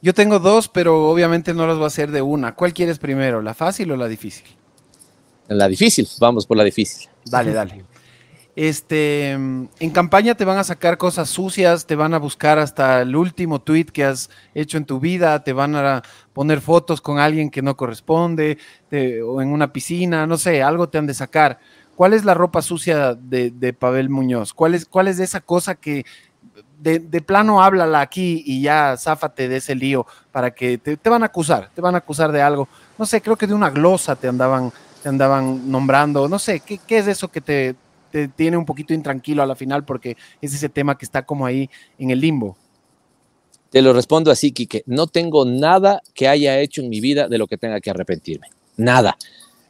Yo tengo dos, pero obviamente no las voy a hacer de una. ¿Cuál quieres primero, la fácil o la difícil? La difícil, vamos por la difícil. Dale, dale. Este, en campaña te van a sacar cosas sucias, te van a buscar hasta el último tweet que has hecho en tu vida, te van a poner fotos con alguien que no corresponde, o en una piscina, no sé, algo te han de sacar. ¿Cuál es la ropa sucia de, Pavel Muñoz? ¿Cuál es, ¿Cuál es esa cosa que de, de, plano háblala aquí y ya záfate de ese lío para que te, van a acusar, te van a acusar de algo. No sé, creo que de una glosa te andaban, te andaban nombrando. No sé, ¿qué, es eso que te, te, tiene un poquito intranquilo a la final? Porque es ese tema que está como ahí en el limbo. Te lo respondo así, Quique. No tengo nada que haya hecho en mi vida de lo que tenga que arrepentirme. Nada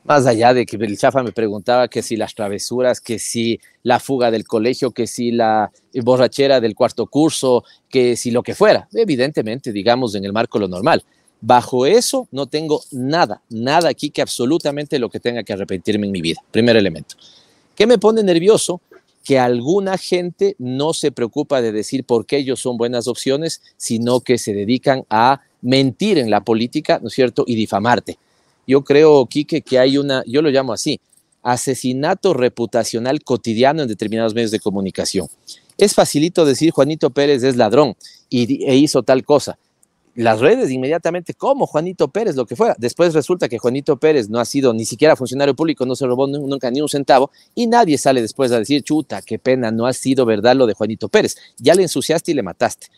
más allá de que el Chafa me preguntaba que si las travesuras, que si la fuga del colegio, que si la borrachera del cuarto curso, que si lo que fuera, evidentemente, digamos, en el marco lo normal. Bajo eso no tengo nada, nada aquí que absolutamente lo que tenga que arrepentirme en mi vida. Primer elemento. ¿Qué me pone nervioso? Que alguna gente no se preocupa de decir por qué ellos son buenas opciones, sino que se dedican a mentir en la política, ¿no es cierto? Y difamarte yo creo, Quique, que hay una, yo lo llamo así, asesinato reputacional cotidiano en determinados medios de comunicación. Es facilito decir Juanito Pérez es ladrón y, e hizo tal cosa. Las redes inmediatamente, como Juanito Pérez, lo que fuera. Después resulta que Juanito Pérez no ha sido ni siquiera funcionario público, no se robó nunca ni un centavo y nadie sale después a decir, chuta, qué pena, no ha sido verdad lo de Juanito Pérez. Ya le ensuciaste y le mataste.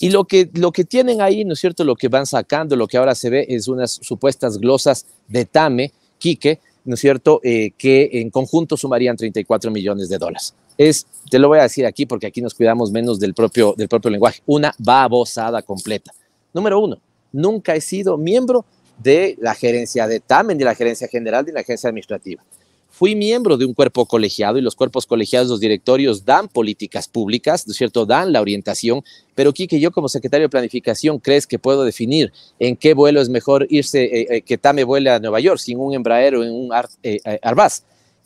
Y lo que, lo que tienen ahí, ¿no es cierto? Lo que van sacando, lo que ahora se ve es unas supuestas glosas de Tame, Quique, ¿no es cierto?, eh, que en conjunto sumarían 34 millones de dólares. Es, te lo voy a decir aquí porque aquí nos cuidamos menos del propio, del propio lenguaje, una babosada completa. Número uno, nunca he sido miembro de la gerencia de TAMEN, de la gerencia general, de la gerencia administrativa fui miembro de un cuerpo colegiado y los cuerpos colegiados, los directorios dan políticas públicas, ¿no es cierto? Dan la orientación, pero que yo como secretario de planificación, ¿crees que puedo definir en qué vuelo es mejor irse, eh, eh, que Tame vuele a Nueva York sin un Embraer en un Ar, eh,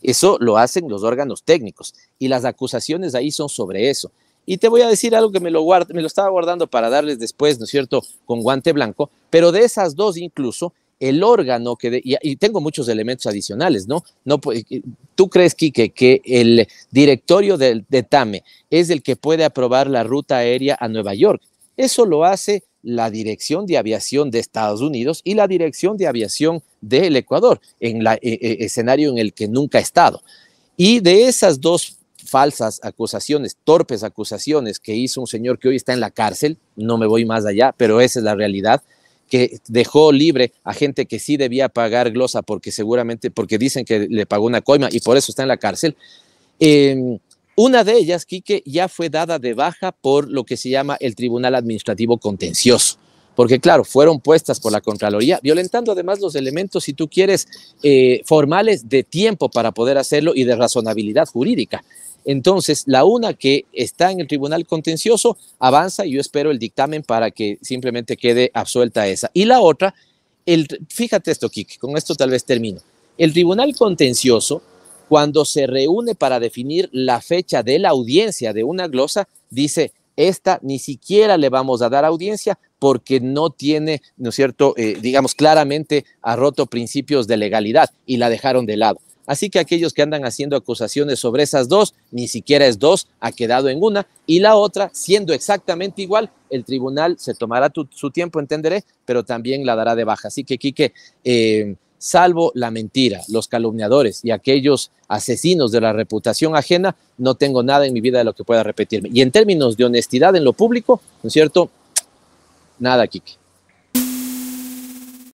Eso lo hacen los órganos técnicos y las acusaciones ahí son sobre eso. Y te voy a decir algo que me lo, me lo estaba guardando para darles después, ¿no es cierto?, con guante blanco, pero de esas dos incluso, el órgano que... y, tengo muchos elementos adicionales, ¿no? no eh, ¿Tú crees, Quique, que el directorio de, TAME es el que puede aprobar la ruta aérea a Nueva York? Eso lo hace la Dirección de Aviación de Estados Unidos y la Dirección de Aviación del Ecuador, en el eh, eh, escenario en el que nunca ha estado. Y de esas dos falsas acusaciones, torpes acusaciones que hizo un señor que hoy está en la cárcel, no me voy más allá, pero esa es la realidad, que dejó libre a gente que sí debía pagar glosa porque seguramente, porque dicen que le pagó una coima y por eso está en la cárcel. Em, una de ellas, Quique, ya fue dada de baja por lo que se llama el Tribunal Administrativo Contencioso porque claro, fueron puestas por la Contraloría, violentando además los elementos, si tú quieres, eh, formales de tiempo para poder hacerlo y de razonabilidad jurídica. Entonces, la una que está en el Tribunal Contencioso avanza y yo espero el dictamen para que simplemente quede absuelta esa. Y la otra, el, fíjate esto, Kik, con esto tal vez termino. El Tribunal Contencioso, cuando se reúne para definir la fecha de la audiencia de una glosa, dice, esta ni siquiera le vamos a dar audiencia porque no tiene, ¿no es cierto?, eh, digamos, claramente ha roto principios de legalidad y la dejaron de lado. Así que aquellos que andan haciendo acusaciones sobre esas dos, ni siquiera es dos, ha quedado en una. Y la otra, siendo exactamente igual, el tribunal se tomará su tiempo, entenderé, pero también la dará de baja. Así que, Quique, eh, salvo la mentira, los calumniadores y aquellos asesinos de la reputación ajena, no tengo nada en mi vida de lo que pueda repetirme. Y en términos de honestidad en lo público, ¿no es cierto? Nada, Kike.